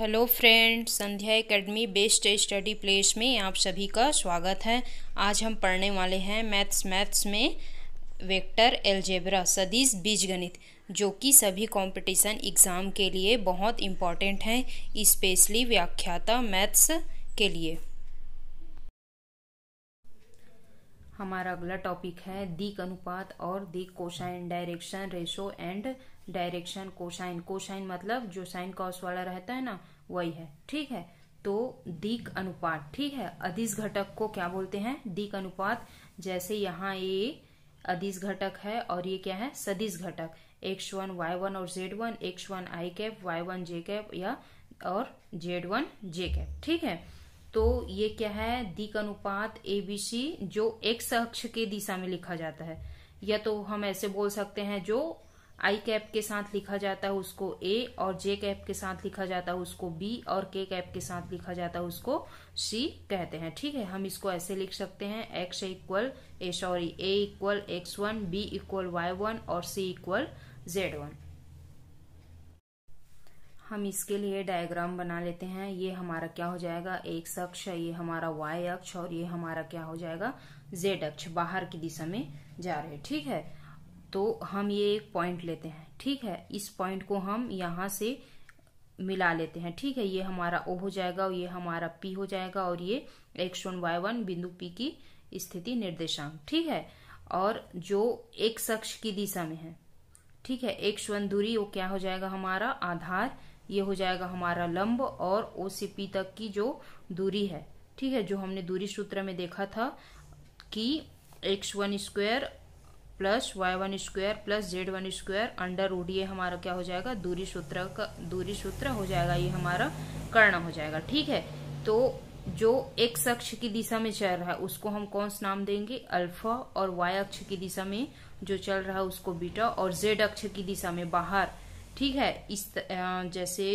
hello friends Sandhya academy best study place में आप सभी का स्वागत है आज हम पढ़ने वाले हैं मैथ्स मैथ्स में वेक्टर एल्जेब्रा सदिश बीजगणित जो कि सभी कंपटीशन एग्ज़ाम के लिए बहुत इम्पॉर्टेंट हैं इस्पेशली व्याख्याता मैथ्स के लिए हमारा अगला टॉपिक है दिक अनुपात और दिक cosine direction ratio and direction cosine cosine मतलब जो साइन कॉस वाला रहता है ना वही है ठीक है तो दीक अनुपात ठीक है अधिस घटक को क्या बोलते हैं दीक अनुपात जैसे यहाँ ये अधिस घटक है और ये क्या है सदिश घटक एक्स वन वाई वन और जेड वन एक्स वन आई कैप वाई वन जे कैप या और जेड वन जे कैप ठीक है तो ये क्या है दिक अनुपात एबीसी जो एक्स अक्ष के दिशा में लिखा जाता है या तो हम ऐसे बोल सकते हैं जो आई कैप के साथ लिखा जाता है उसको ए और जे कैप के साथ लिखा जाता है उसको बी और के कैप के साथ लिखा जाता है उसको सी कहते हैं ठीक है हम इसको ऐसे लिख सकते हैं X equal A sorry A equal X one B equal Y one और सी इक्वल जेड वन हम इसके लिए डायग्राम बना लेते हैं ये हमारा क्या हो जाएगा एक्स अक्ष ये हमारा वाई अक्ष और ये हमारा क्या हो जाएगा जेड अक्ष बाहर की दिशा में जा रहे ठीक है तो हम ये एक पॉइंट लेते हैं ठीक है इस पॉइंट को हम यहाँ से मिला लेते हैं ठीक है ये हमारा ओ हो जाएगा और ये हमारा पी हो जाएगा और ये एक्स वन वाई वन बिंदु पी की स्थिति निर्देशांक ठीक है और जो एक्स अक्ष की दिशा में है ठीक है एक्स वन दूरी वो क्या हो जाएगा हमारा आधार ये हो जाएगा हमारा लंब और ओ से पी तक की जो दूरी है ठीक है जो हमने दूरी सूत्र में देखा था कि X one square plus Y one square plus Z one square under root ये हमारा क्या हो जाएगा दूरी सूत्र का दूरी सूत्र हो जाएगा ये हमारा कर्ण हो जाएगा ठीक है तो जो एक्स अक्ष की दिशा में चल रहा है उसको हम कौन सा नाम देंगे अल्फा और वाई अक्ष की दिशा में जो चल रहा है उसको बीटा और जेड अक्ष की दिशा में बाहर ठीक है इस जैसे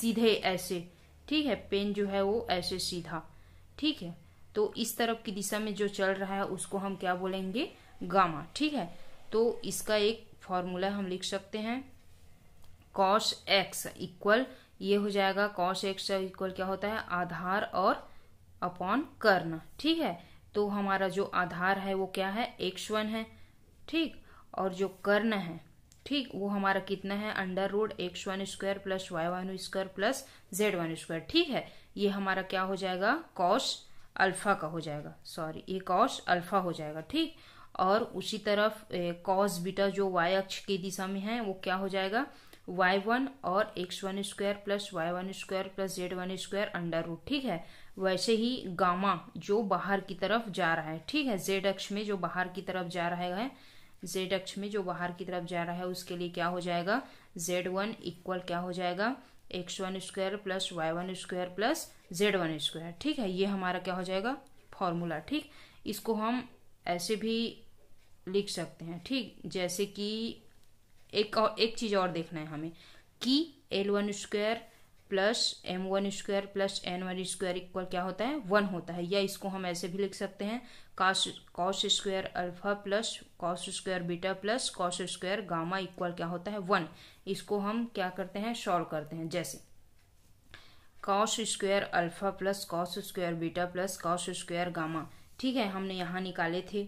सीधे ऐसे ठीक है पेन जो है वो ऐसे सीधा ठीक है तो इस तरफ की दिशा में जो चल रहा है उसको हम क्या बोलेंगे गामा ठीक है तो इसका एक फॉर्मूला हम लिख सकते हैं कॉश एक्स इक्वल ये हो जाएगा कॉश एक्स इक्वल क्या होता है आधार और अपॉन कर्ण ठीक है तो हमारा जो आधार है वो क्या है एक्स वन है ठीक और जो कर्ण है ठीक वो हमारा कितना है under root X one square plus Y one square plus Z one square ठीक है ये हमारा क्या हो जाएगा कॉश अल्फा का हो जाएगा सॉरी ये कॉश अल्फा हो जाएगा ठीक और उसी तरफ कॉस बीटा जो वाई अक्ष की दिशा में है वो क्या हो जाएगा वाई वन और x one square plus Y one square plus Z one square under root ठीक है वैसे ही गामा जो बाहर की तरफ जा रहा है ठीक है जेड अक्ष में जो बाहर की तरफ जा रहा है जेड अक्ष में जो बाहर की तरफ जा रहा है उसके लिए क्या हो जाएगा जेड वन इक्वल क्या हो जाएगा x one square plus Y one square plus Z one square ठीक है ये हमारा क्या हो जाएगा फॉर्मूला ठीक इसको हम ऐसे भी लिख सकते हैं ठीक जैसे कि एक और एक चीज़ और देखना है हमें कि L one square plus M one square plus N one square equal क्या होता है वन होता है या इसको हम ऐसे भी लिख सकते हैं cos cos square alpha plus cos square beta plus cos square gamma equal क्या होता है वन इसको हम क्या करते हैं सॉल्व करते हैं जैसे cos square alpha plus cos square beta plus cos square gamma ठीक है हमने यहाँ निकाले थे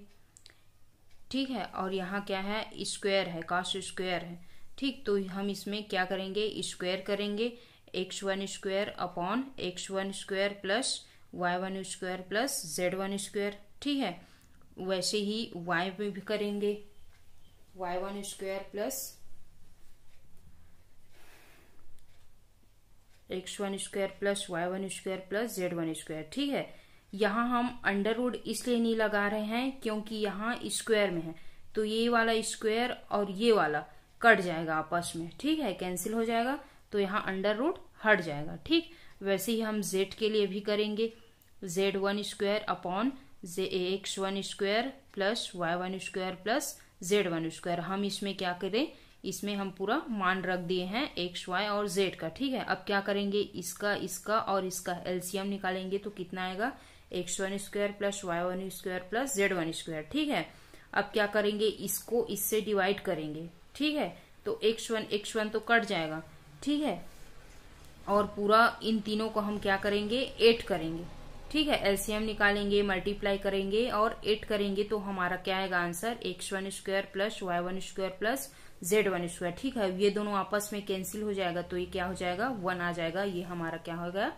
ठीक है और यहाँ क्या है स्क्वायर है कॉस स्क्वायर है ठीक तो हम इसमें क्या करेंगे स्क्वायर करेंगे X one square upon X one square plus Y one square plus Z one square ठीक है वैसे ही वाई में भी करेंगे Y one square plus X one square plus Y one square plus Z one square ठीक है यहाँ हम अंडर रूट इसलिए नहीं लगा रहे हैं क्योंकि यहाँ स्क्वायर में है तो ये वाला स्क्वायर और ये वाला कट जाएगा आपस में ठीक है कैंसिल हो जाएगा तो यहाँ अंडर रूड हट जाएगा ठीक वैसे ही हम z के लिए भी करेंगे Z one square upon J X one square plus Y one square plus Z one square हम इसमें क्या करें इसमें हम पूरा मान रख दिए हैं एक्स वाई और जेड का ठीक है अब क्या करेंगे इसका इसका और इसका एल्सियम निकालेंगे तो कितना आएगा X one square plus Y one square plus Z one square ठीक है अब क्या करेंगे इसको इससे डिवाइड करेंगे ठीक है तो एक्स वन एक्स वन तो कट जाएगा ठीक है और पूरा इन तीनों को हम क्या करेंगे एट करेंगे ठीक है एलसीएम निकालेंगे मल्टीप्लाई करेंगे और एट करेंगे तो हमारा क्या आएगा answer X one square plus Y one square plus Z one square ठीक है ये दोनों आपस में कैंसिल हो जाएगा तो ये क्या हो जाएगा वन आ जाएगा ये हमारा क्या होगा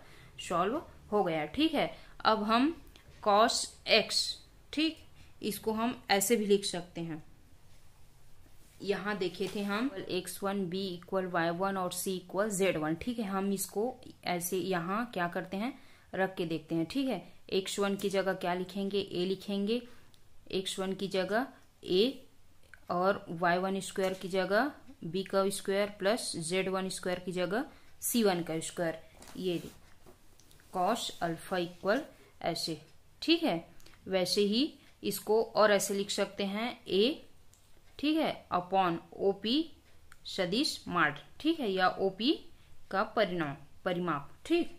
सॉल्व हो गया ठीक है अब हम कॉस एक्स ठीक इसको हम ऐसे भी लिख सकते हैं यहाँ देखे थे हम X one B equal Y one और सी इक्वल जेड वन ठीक है हम इसको ऐसे यहाँ क्या करते हैं रख के देखते हैं ठीक है एक्स वन की जगह क्या लिखेंगे ए लिखेंगे एक्स वन की जगह ए और वाई वन स्क्वायर की जगह बी का square plus Z one square की जगह सी वन का स्क्वायर ये कॉश अल्फा इक्वल ऐसे ठीक है वैसे ही इसको और ऐसे लिख सकते हैं ए ठीक है अपॉन ओ पी सदिश मार्ट ठीक है या ओ पी का परिणाम परिमाप ठीक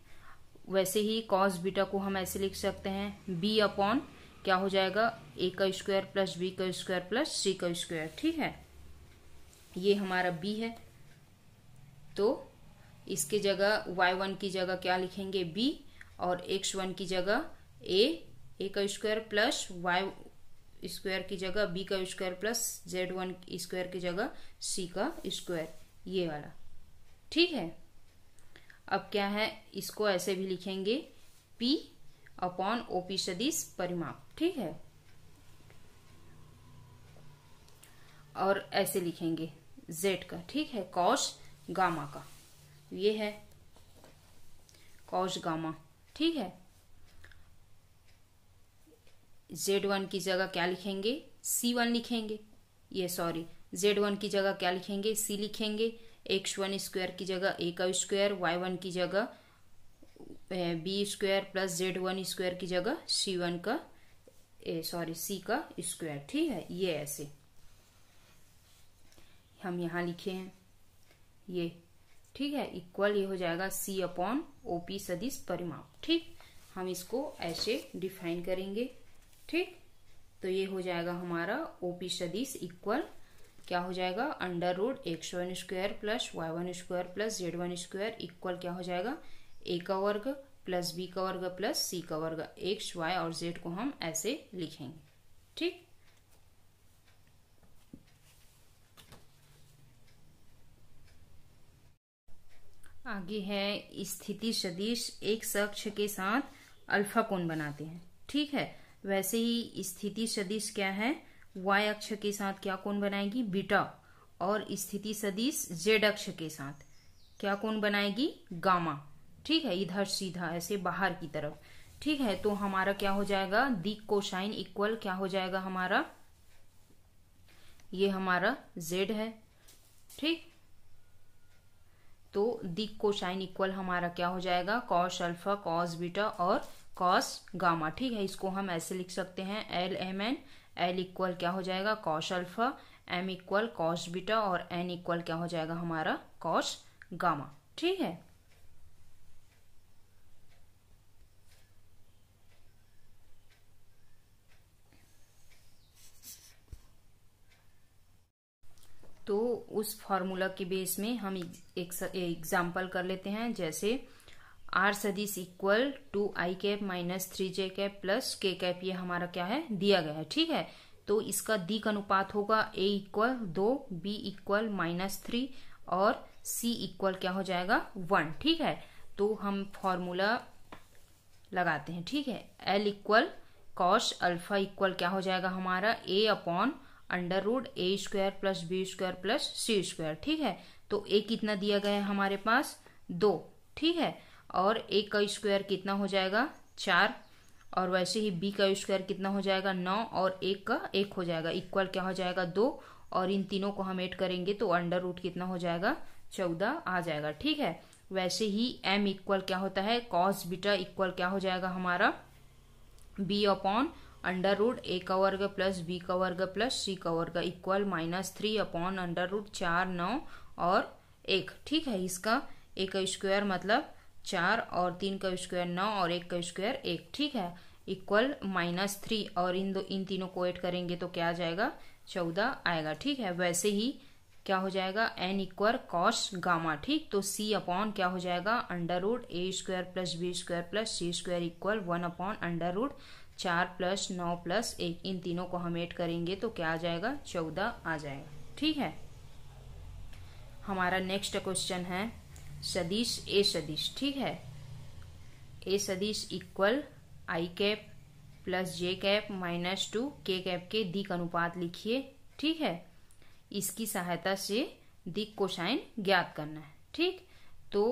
वैसे ही कॉस बीटा को हम ऐसे लिख सकते हैं बी अपॉन क्या हो जाएगा ए का स्क्वायर प्लस बी का स्क्वायर प्लस सी का स्क्वायर ठीक है ये हमारा बी है तो इसके जगह वाई वन की जगह क्या लिखेंगे बी और एक्स वन की जगह ए ए का स्क्वायर प्लस वाई स्क्वायर की जगह बी का square plus Z one square की जगह सी का स्क्वायर ये वाला ठीक है अब क्या है इसको ऐसे भी लिखेंगे पी अपॉन ओपी सदिश परिमाप ठीक है और ऐसे लिखेंगे z का ठीक है कौश गामा का ये है कौश गामा ठीक है जेड वन की जगह क्या लिखेंगे सी वन लिखेंगे ये सॉरी जेड वन की जगह क्या लिखेंगे सी लिखेंगे एक्स वन स्क्वायर की जगह ए का स्क्वायर वाई वन की जगह B square plus Z one square की जगह सी वन का सॉरी सी का स्क्वायर ठीक है ये ऐसे हम यहाँ लिखे हैं ये ठीक है इक्वल ये हो जाएगा सी अपॉन ओपी सदिश परिमाप ठीक हम इसको ऐसे डिफाइन करेंगे ठीक तो ये हो जाएगा हमारा ओपी सदिश इक्वल क्या हो जाएगा under root X one square plus Y one square plus Z one square equal क्या हो जाएगा ए का वर्ग प्लस बी का वर्ग प्लस सी का वर्ग एक्स वाई और जेड को हम ऐसे लिखेंगे ठीक आगे है स्थिति सदिश एक सक्ष के साथ अल्फा कोण बनाते हैं ठीक है वैसे ही स्थिति सदिश क्या है वाई अक्ष के साथ क्या कोण बनाएगी बीटा और स्थिति सदिश जेड अक्ष के साथ क्या कोण बनाएगी गामा ठीक है इधर सीधा ऐसे बाहर की तरफ ठीक है तो हमारा क्या हो जाएगा दिक शाइन इक्वल क्या हो जाएगा हमारा ये हमारा जेड है ठीक तो दिक को शाइन इक्वल हमारा क्या हो जाएगा कॉस अल्फा कॉस बीटा और कॉस गामा ठीक है इसको हम ऐसे लिख सकते हैं L M N L equal क्या हो जाएगा cos alpha M equal cos beta और एन इक्वल क्या हो जाएगा हमारा कॉस गामा ठीक है तो उस फॉर्मूला के बेस में हम एक एग्जाम्पल कर लेते हैं जैसे आर सदिश इक्वल टू आई कैप माइनस थ्री जे कैप प्लस के कैप ये हमारा क्या है दिया गया है ठीक है तो इसका दिक अनुपात होगा ए इक्वल दो बी इक्वल माइनस थ्री और सी इक्वल क्या हो जाएगा वन ठीक है तो हम फॉर्मूला लगाते हैं ठीक है L equal cos alpha equal क्या हो जाएगा हमारा A upon under root A square plus B square plus C square ठीक है तो ए कितना दिया गया है हमारे पास दो ठीक है और ए का स्क्वायर कितना हो जाएगा चार और वैसे ही बी का स्क्वायर कितना हो जाएगा नौ और एक का एक हो जाएगा इक्वल क्या हो जाएगा दो और इन तीनों को हम ऐड करेंगे तो अंडर रूट कितना हो जाएगा चौदह आ जाएगा ठीक है वैसे ही एम इक्वल क्या होता है कॉस बीटा इक्वल क्या हो जाएगा हमारा B upon under root A का वर्ग प्लस बी का वर्ग प्लस सी का वर्ग equal minus three upon under root चार नौ और एक ठीक है इसका एक का स्क्वायर मतलब चार और तीन का स्क्वायर नौ और एक का स्क्वायर एक ठीक है इक्वल माइनस थ्री और इन दो इन तीनों को ऐड करेंगे तो क्या आ जाएगा चौदह आएगा ठीक है वैसे ही क्या हो जाएगा एन इक्वल कॉस गामा ठीक तो सी अपॉन क्या हो जाएगा under root A square plus B square plus C square equal one upon under root चार प्लस नौ प्लस एक इन तीनों को हम ऐड करेंगे तो क्या आ जाएगा चौदह आ जाएगा ठीक है हमारा नेक्स्ट क्वेश्चन है सदिश ए सदिश ठीक है ए सदिश equal I cap plus J cap minus two के कैप के दिक अनुपात लिखिए ठीक है इसकी सहायता से दिक को साइन ज्ञात करना है ठीक तो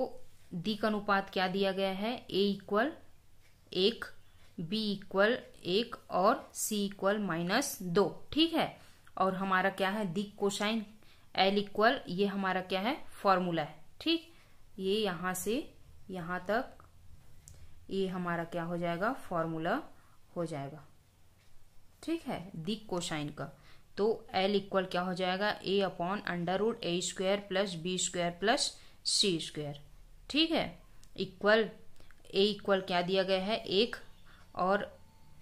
दिक अनुपात क्या दिया गया है ए इक्वल एक बी इक्वल एक और सी इक्वल माइनस दो ठीक है और हमारा क्या है दिक कोशाइन एल इक्वल ये हमारा क्या है फॉर्मूला है ठीक ये यहां से यहाँ तक ये हमारा क्या हो जाएगा फॉर्मूला हो जाएगा ठीक है दिक कोशाइन का तो एल इक्वल क्या हो जाएगा a upon under root A square plus B square plus C square ठीक है इक्वल ए इक्वल क्या दिया गया है एक और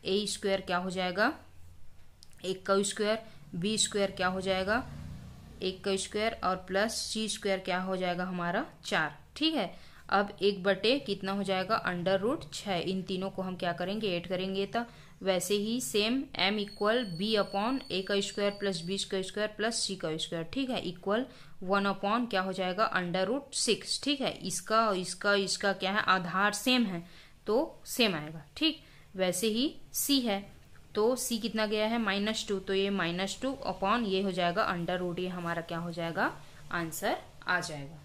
ए स्क्वायर क्या हो जाएगा एक का स्क्वायर बी स्क्वायर क्या हो जाएगा एक का स्क्वायर और प्लस सी स्क्वायर क्या हो जाएगा हमारा चार ठीक है अब एक बटे कितना हो जाएगा अंडर रूट छः इन तीनों को हम क्या करेंगे ऐड करेंगे तो वैसे ही same m equal b upon a का स्क्वायर प्लस बी का स्क्वायर प्लस सी का स्क्वायर ठीक है इक्वल वन अपॉन क्या हो जाएगा अंडर रूट सिक्स ठीक है इसका इसका इसका क्या है आधार सेम है तो सेम आएगा ठीक वैसे ही सी है तो सी कितना गया है माइनस टू तो ये माइनस टू अपॉन ये हो जाएगा अंडर रूट ये हमारा क्या हो जाएगा आंसर आ जाएगा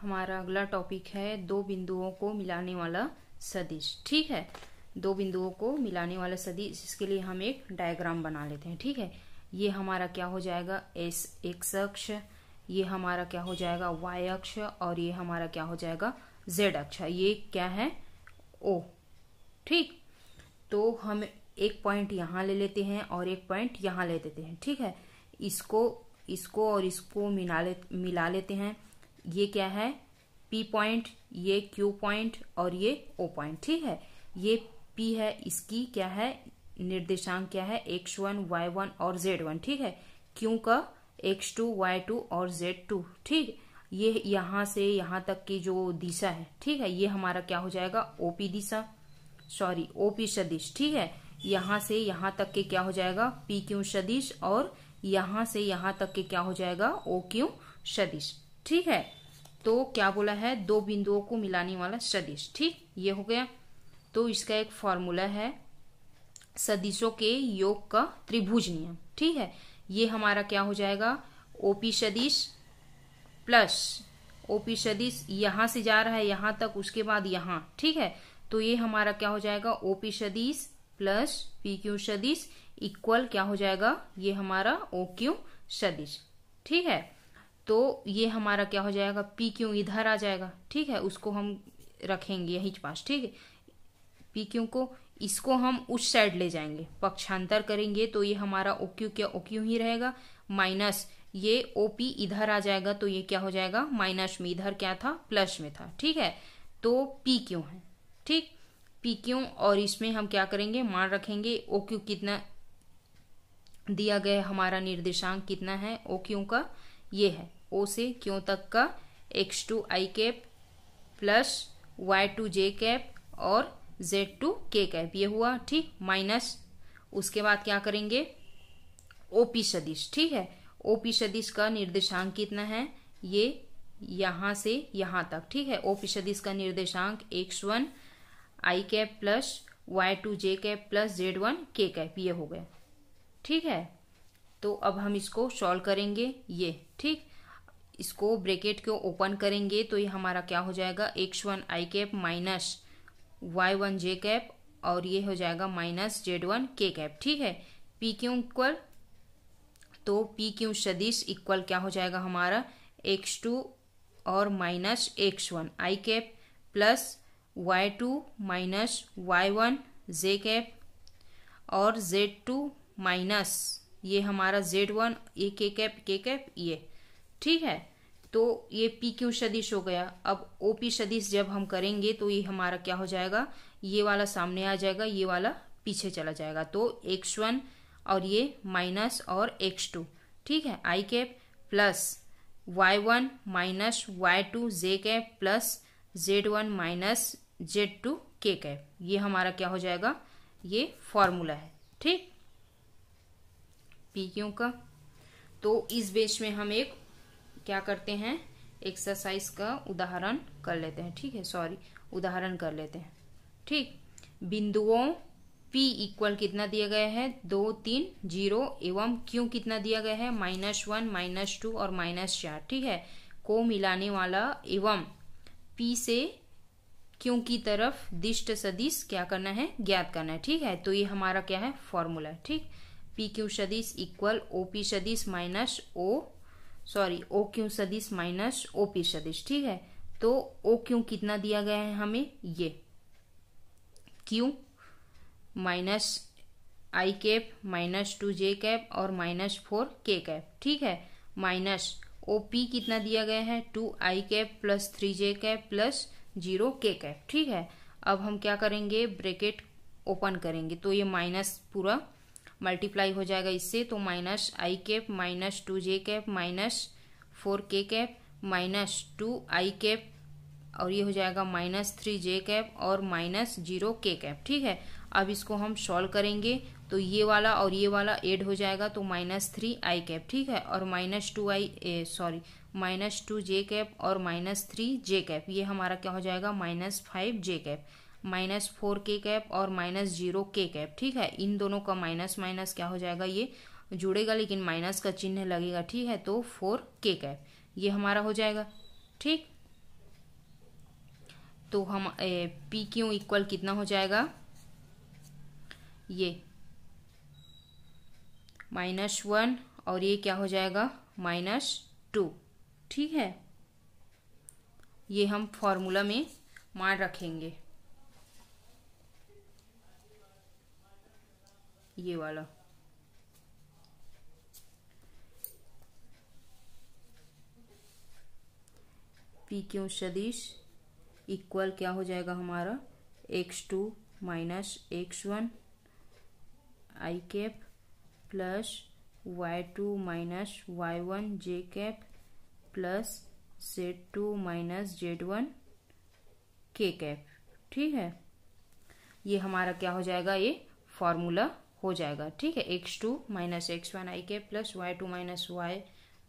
हमारा अगला टॉपिक है दो बिंदुओं को मिलाने वाला सदिश ठीक है दो बिंदुओं को मिलाने वाला सदिश इसके लिए हम एक डायग्राम बना लेते हैं ठीक है ये हमारा क्या हो जाएगा एस एक्स अक्ष ये हमारा क्या हो जाएगा वाई अक्ष और ये हमारा क्या हो जाएगा जेड अक्ष ये क्या है ओ ठीक तो हम एक पॉइंट यहाँ ले लेते हैं और एक पॉइंट यहाँ ले लेते हैं ठीक है इसको इसको और इसको मिला ले मिला लेते हैं ये क्या है पी पॉइंट ये क्यू पॉइंट और ये ओ पॉइंट ठीक है ये पी है इसकी क्या है निर्देशांक क्या है एक्स वन वाई वन और जेड वन ठीक है क्यों का एक्स टू वाई टू और जेड टू ठीक ये यहां से यहां तक की जो दिशा है ठीक है ये हमारा क्या हो जाएगा ओपी दिशा सॉरी ओपी सदिश ठीक है यहां से यहां तक के क्या हो जाएगा पी क्यू सदिश और यहां से यहां तक के क्या हो जाएगा ओ क्यू सदिश ठीक है तो क्या बोला है दो बिंदुओं को मिलाने वाला सदिश ठीक ये हो गया तो इसका एक फॉर्मूला है सदिशों के योग का त्रिभुज नियम ठीक है ये हमारा क्या हो जाएगा ओपी सदिश प्लस ओपी सदिश यहां से जा रहा है यहां तक उसके बाद यहाँ ठीक है तो ये हमारा क्या हो जाएगा ओपी सदिश प्लस पी क्यू सदिश इक्वल क्या हो जाएगा ये हमारा ओ क्यू सदिश ठीक है तो ये हमारा क्या हो जाएगा पी क्यू इधर आ जाएगा ठीक है उसको हम रखेंगे यही पास ठीक है पी क्यू को इसको हम उस साइड ले जाएंगे पक्षांतर करेंगे तो ये हमारा ओ क्यू क्या ओ क्यू ही रहेगा माइनस ये ओ पी इधर आ जाएगा तो ये क्या हो जाएगा माइनस में इधर क्या था प्लस में था ठीक है तो पी क्यू है ठीक पी क्यू और इसमें हम क्या करेंगे मान रखेंगे ओ क्यू कितना दिया गया हमारा निर्देशांक कितना है ओ क्यू का ये है ओ से क्यों तक का एक्स टू आई cap plus y two j cap और जेड टू के कैप ये हुआ ठीक माइनस उसके बाद क्या करेंगे OP सदिश ठीक है OP सदिश का निर्देशांक कितना है ये यहां से यहां तक ठीक है OP सदिश का निर्देशांक एक्स वन आई cap plus y two j cap plus Z one k cap ये हो गया ठीक है तो अब हम इसको सॉल्व करेंगे ये ठीक इसको ब्रेकेट को ओपन करेंगे तो ये हमारा क्या हो जाएगा एक्स वन आई कैप माइनस वाई वन जे कैप और ये हो जाएगा minus z one k cap ठीक है पी क्यू इक्वल तो पी क्यू सदिश इक्वल क्या हो जाएगा हमारा एक्स टू और माइनस एक्स वन आई cap plus y two minus y one जे कैप और जेड टू माइनस ये हमारा जेड वन ये के कैप के कैप ये ठीक है तो ये पी क्यू सदिश हो गया अब ओ पी सदिश जब हम करेंगे तो ये हमारा क्या हो जाएगा ये वाला सामने आ जाएगा ये वाला पीछे चला जाएगा तो एक्स वन और ये माइनस और एक्स टू ठीक है i cap plus Y one minus y two j cap plus Z one minus z two के कैप ये हमारा क्या हो जाएगा ये फॉर्मूला है ठीक पी क्यू का तो इस बेच में हम एक क्या करते हैं एक्सरसाइज का उदाहरण कर लेते हैं ठीक है सॉरी उदाहरण कर लेते हैं ठीक बिंदुओं P इक्वल कितना दिया गया है दो तीन जीरो एवं Q कितना दिया गया है माइनस वन माइनस टू और माइनस चार ठीक है को मिलाने वाला एवं P से Q की तरफ दिष्ट सदिश क्या करना है ज्ञात करना है ठीक है तो ये हमारा क्या है फॉर्मूला ठीक पी क्यू सदिश इक्वल ओ पी सदिश minus O sorry O Q सदिश माइनस ओ पी सदिश ठीक है तो ओ क्यू कितना दिया गया है हमें ये Q minus i cap minus two j cap और माइनस फोर के कैप ठीक है माइनस ओ पी कितना दिया गया है टू आई कैप प्लस थ्री जे cap plus zero k cap ठीक है अब हम क्या करेंगे ब्रेकेट ओपन करेंगे तो ये माइनस पूरा मल्टीप्लाई हो जाएगा इससे तो minus i cap minus two j cap minus four k cap minus two I cap और ये हो जाएगा माइनस थ्री जे कैप और माइनस जीरो के कैप ठीक है अब इसको हम सॉल्व करेंगे तो ये वाला और ये वाला ऐड हो जाएगा तो माइनस थ्री आई कैप ठीक है और minus two i sorry minus two j cap और माइनस थ्री जे कैप ये हमारा क्या हो जाएगा minus five j cap minus four k cap और माइनस जीरो के कैप ठीक है इन दोनों का माइनस माइनस क्या हो जाएगा ये जुड़ेगा लेकिन माइनस का चिन्ह लगेगा ठीक है तो फोर के कैप ये हमारा हो जाएगा ठीक तो हम ए, पी क्यू इक्वल कितना हो जाएगा ये माइनस वन और ये क्या हो जाएगा माइनस टू ठीक है ये हम फॉर्मूला में मान रखेंगे ये वाला पी क्यू सदिश इक्वल क्या हो जाएगा हमारा x two minus x one आई cap plus y two minus y one जे cap plus z two minus z one k cap ठीक है ये हमारा क्या हो जाएगा ये फॉर्मूला हो जाएगा ठीक है x two minus x one आई cap plus y two minus y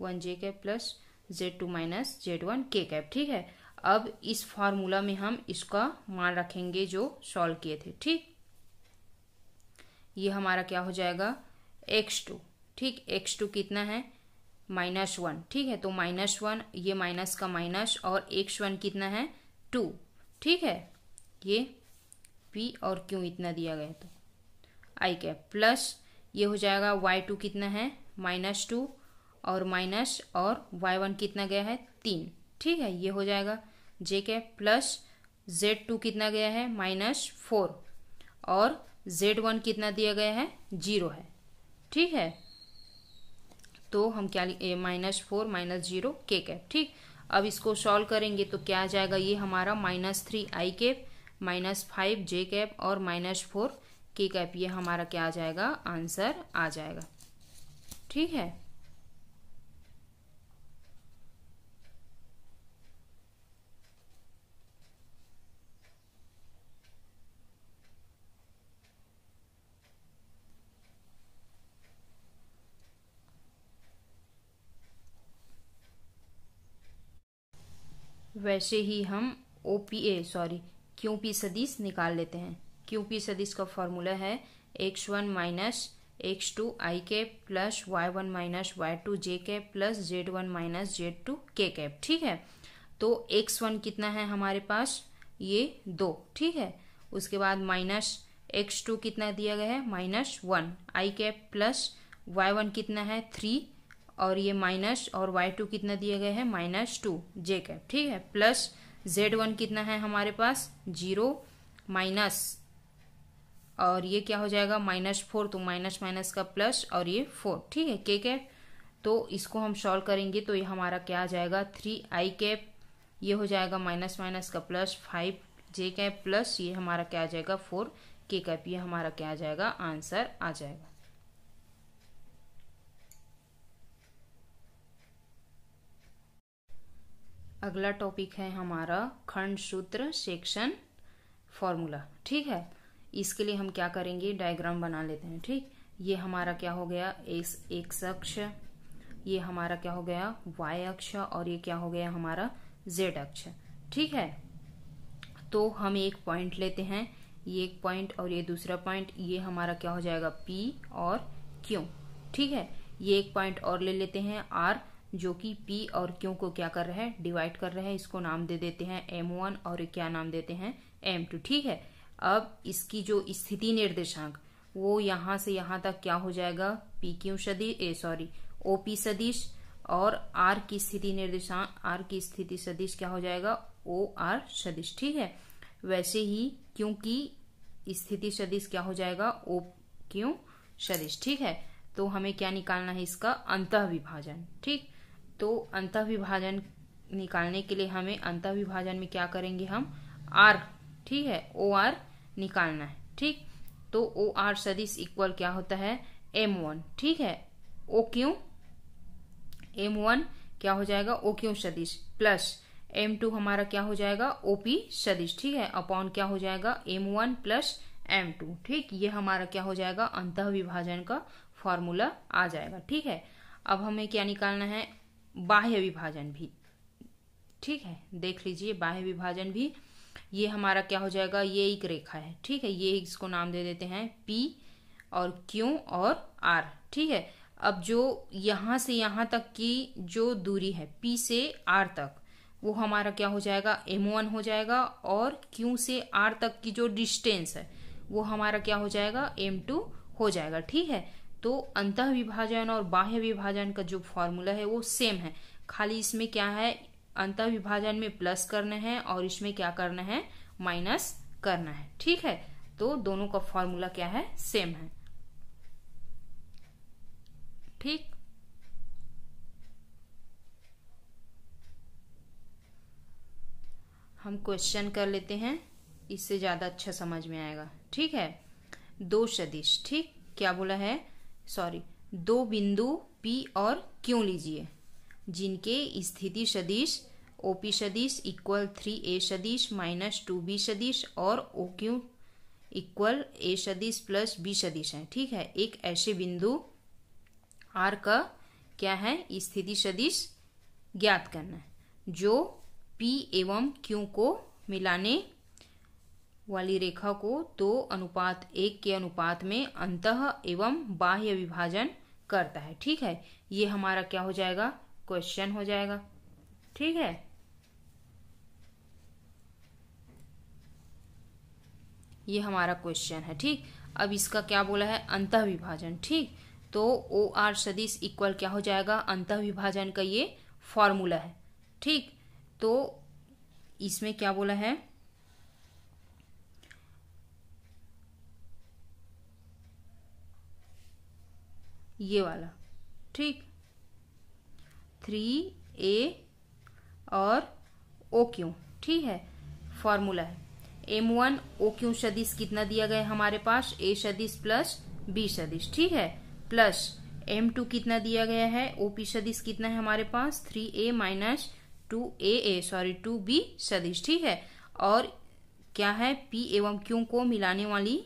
one जे cap plus z two minus z one k cap ठीक है अब इस फार्मूला में हम इसका मान रखेंगे जो सॉल्व किए थे ठीक ये हमारा क्या हो जाएगा एक्स टू ठीक एक्स टू कितना है माइनस वन ठीक है तो माइनस वन ये माइनस का माइनस और एक्स वन कितना है टू ठीक है ये पी और क्यों इतना दिया गया तो आई कैप प्लस ये हो जाएगा वाई टू कितना है माइनस टू और माइनस और वाई वन कितना गया है तीन ठीक है ये हो जाएगा j cap plus z two कितना गया है माइनस फोर और जेड वन कितना दिया गया है जीरो है ठीक है तो हम क्या minus four minus zero k cap ठीक अब इसको सॉल्व करेंगे तो क्या आ जाएगा ये हमारा minus three i cap minus five j cap और माइनस फोर के कैप ये हमारा क्या आ जाएगा आंसर आ जाएगा ठीक है वैसे ही हम O P a sorry Q P सदिश निकाल लेते हैं क्योंकि सदिश का फॉर्मूला है x one minus x two आई cap plus Y one minus y two j cap plus Z one minus z two के कैप ठीक है तो एक्स वन कितना है हमारे पास ये दो ठीक है उसके बाद माइनस एक्स टू कितना दिया गया है माइनस वन आई कैप प्लस वाई वन कितना है थ्री और ये माइनस और वाई टू कितना दिया गया है माइनस टू जे कैप ठीक है प्लस जेड वन कितना है हमारे पास जीरो माइनस और ये क्या हो जाएगा माइनस फोर तो माइनस माइनस का प्लस और ये फोर ठीक है के कैप तो इसको हम सॉल्व करेंगे तो ये हमारा क्या आ जाएगा थ्री आई कैप ये हो जाएगा माइनस माइनस का plus five j cap plus ये हमारा क्या आ जाएगा फोर के कैप ये हमारा क्या आ जाएगा आंसर आ जाएगा अगला टॉपिक है हमारा खंड सूत्र सेक्शन फॉर्मूला ठीक है इसके लिए हम क्या करेंगे डायग्राम बना लेते हैं ठीक ये हमारा क्या हो गया एस एक्स अक्ष ये हमारा क्या हो गया वाई अक्ष और ये क्या हो गया हमारा जेड अक्ष ठीक है तो हम एक पॉइंट लेते हैं ये एक पॉइंट और ये दूसरा पॉइंट ये हमारा क्या हो जाएगा पी और क्यू ठीक है ये एक पॉइंट और ले लेते हैं आर जो कि पी और क्यू को क्या कर रहे हैं डिवाइड कर रहे हैं इसको नाम दे देते हैं एम वन और क्या नाम देते हैं एम टू ठीक है अब इसकी जो स्थिति निर्देशांक वो यहां से यहां तक क्या हो जाएगा P Q a sorry O P सदिश और आर की स्थिति निर्देशांक आर की स्थिति सदिश क्या हो जाएगा ओ आर सदिश ठीक है वैसे ही क्योंकि स्थिति सदिश क्या हो जाएगा ओ क्यू सदिश ठीक है तो हमें क्या निकालना है इसका अंत विभाजन ठीक तो अंत विभाजन निकालने के लिए हमें अंत विभाजन में क्या करेंगे हम आर ठीक है ओ आर निकालना है ठीक तो ओ आर सदिश इक्वल क्या होता है एम वन ठीक है ओ क्यू एम वन क्या हो जाएगा ओ क्यू सदिश प्लस एम टू हमारा क्या हो जाएगा ओपी पी सदिश ठीक है अपॉन क्या हो जाएगा m one plus m two ठीक ये हमारा क्या हो जाएगा अंत विभाजन का फॉर्मूला आ जाएगा ठीक है अब हमें क्या निकालना है बाह्य विभाजन भी ठीक है देख लीजिए बाह्य विभाजन भी ये हमारा क्या हो जाएगा ये एक रेखा है ठीक है ये इसको नाम दे देते हैं पी और क्यू और आर ठीक है अब जो यहाँ से यहाँ तक की जो दूरी है पी से आर तक वो हमारा क्या हो जाएगा एम वन हो जाएगा और क्यू से आर तक की जो डिस्टेंस है वो हमारा क्या हो जाएगा एम टू हो जाएगा ठीक है तो अंत विभाजन और बाह्य विभाजन का जो फॉर्मूला है वो सेम है खाली इसमें क्या है अंत विभाजन में प्लस करना है और इसमें क्या करना है माइनस करना है ठीक है तो दोनों का फॉर्मूला क्या है सेम है ठीक हम क्वेश्चन कर लेते हैं इससे ज्यादा अच्छा समझ में आएगा ठीक है दो सदिश ठीक क्या बोला है सॉरी दो बिंदु पी और क्यों लीजिए जिनके स्थिति सदिश ओ पी सदिश इक्वल थ्री ए सदिश माइनस टू बी सदिश और ओ क्यू इक्वल ए सदिश प्लस बी सदिश है ठीक है एक ऐसे बिंदु आर का क्या है स्थिति सदिश ज्ञात करना है जो पी एवं क्यू को मिलाने वाली रेखा को दो अनुपात एक के अनुपात में अंत एवं बाह्य विभाजन करता है ठीक है ये हमारा क्या हो जाएगा क्वेश्चन हो जाएगा ठीक है ये हमारा क्वेश्चन है ठीक अब इसका क्या बोला है अंत विभाजन ठीक तो ओ आर सदिश इक्वल क्या हो जाएगा अंत विभाजन का ये फॉर्मूला है ठीक तो इसमें क्या बोला है ये वाला ठीक थ्री ए और ओ क्यू ठीक है फॉर्मूला है एम वन ओ क्यू सदिश कितना दिया गया हमारे पास ए सदिश प्लस बी सदिश ठीक है प्लस एम टू कितना दिया गया है ओपी सदिश कितना है हमारे पास three a minus two a a sorry two b सदिश ठीक है और क्या है पी एवं क्यू को मिलाने वाली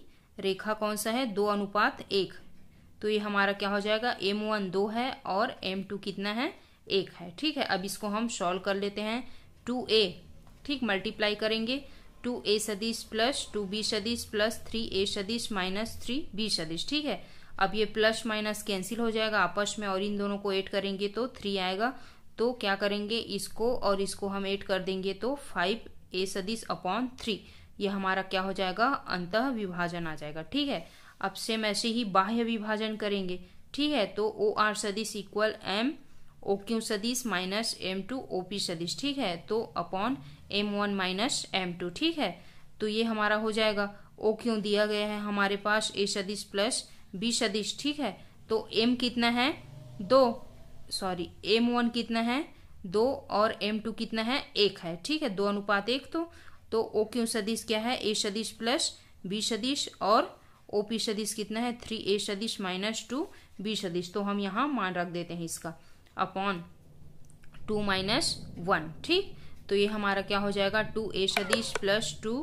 रेखा कौन सा है दो अनुपात एक तो ये हमारा क्या हो जाएगा एम वन दो है और एम टू कितना है एक है ठीक है अब इसको हम सॉल्व कर लेते हैं टू ए ठीक मल्टीप्लाई करेंगे टू ए सदीश प्लस टू बी सदीश प्लस थ्री ए सदीश माइनस थ्री बी सदीश ठीक है अब ये प्लस माइनस कैंसिल हो जाएगा आपस में और इन दोनों को एड करेंगे तो थ्री आएगा तो क्या करेंगे इसको और इसको हम एड कर देंगे तो फाइव ए सदीश अपॉन थ्री ये हमारा क्या हो जाएगा अंत विभाजन आ जाएगा ठीक है अब सेम ऐसे ही बाह्य विभाजन करेंगे ठीक है तो ओ आर सदीश इक्वल एम ओ क्यू सदिश minus m two O P सदिश ठीक है तो upon m one minus m two ठीक है तो ये हमारा हो जाएगा ओ क्यू दिया गया है हमारे पास ए सदिश प्लस बी सदिश ठीक है तो एम कितना है दो सॉरी एम वन कितना है दो और एम टू कितना है एक है ठीक है दो अनुपात एक तो तो ओ क्यू सदिश क्या है ए सदिश प्लस बी सदिश और ओ पी सदिश कितना है थ्री ए सदिश माइनस टू बी सदिश तो हम यहाँ मान रख देते हैं इसका अपॉन टू माइनस वन ठीक तो ये हमारा क्या हो जाएगा टू ए सदीश प्लस टू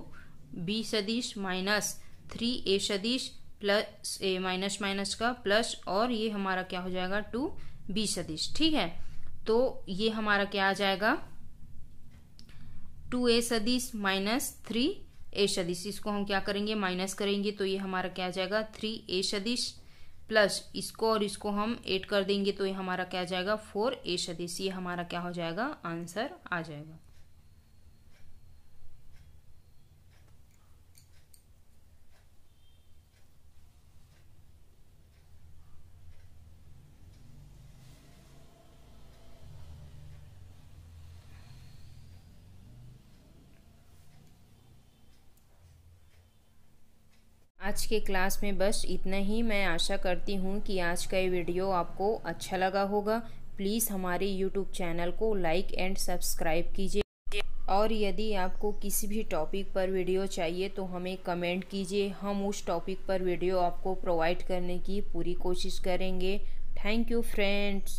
बी सदीश माइनस थ्री ए सदीश प्लस ए माइनस माइनस का प्लस और ये हमारा क्या हो जाएगा टू बी सदीश ठीक है तो ये हमारा क्या आ जाएगा टू ए सदीश माइनस थ्री ए सदीश इसको हम क्या करेंगे माइनस करेंगे तो ये हमारा क्या आ जाएगा थ्री ए सदीश प्लस इसको और इसको हम एड कर देंगे तो ये हमारा क्या आ जाएगा फोर ए सदिश ये हमारा क्या हो जाएगा आंसर आ जाएगा आज के क्लास में बस इतना ही मैं आशा करती हूँ कि आज का ये वीडियो आपको अच्छा लगा होगा प्लीज़ हमारे यूट्यूब चैनल को लाइक एंड सब्सक्राइब कीजिए और यदि आपको किसी भी टॉपिक पर वीडियो चाहिए तो हमें कमेंट कीजिए हम उस टॉपिक पर वीडियो आपको प्रोवाइड करने की पूरी कोशिश करेंगे थैंक यू फ्रेंड्स